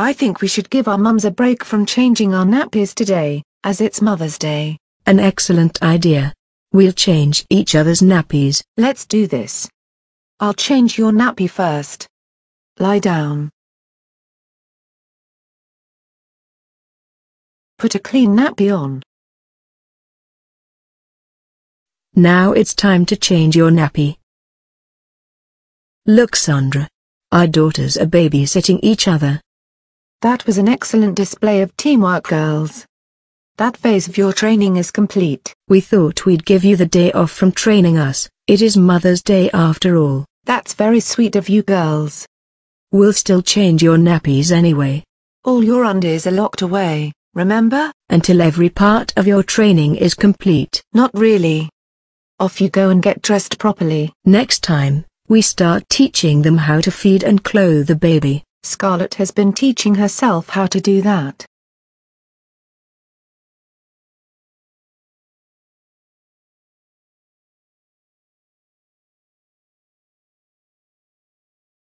I think we should give our mums a break from changing our nappies today, as it's Mother's Day. An excellent idea. We'll change each other's nappies. Let's do this. I'll change your nappy first. Lie down. Put a clean nappy on. Now it's time to change your nappy. Look Sandra. Our daughters are babysitting each other. That was an excellent display of teamwork girls. That phase of your training is complete. We thought we'd give you the day off from training us, it is Mother's Day after all. That's very sweet of you girls. We'll still change your nappies anyway. All your undies are locked away, remember? Until every part of your training is complete. Not really. Off you go and get dressed properly. Next time, we start teaching them how to feed and clothe the baby. Scarlett has been teaching herself how to do that.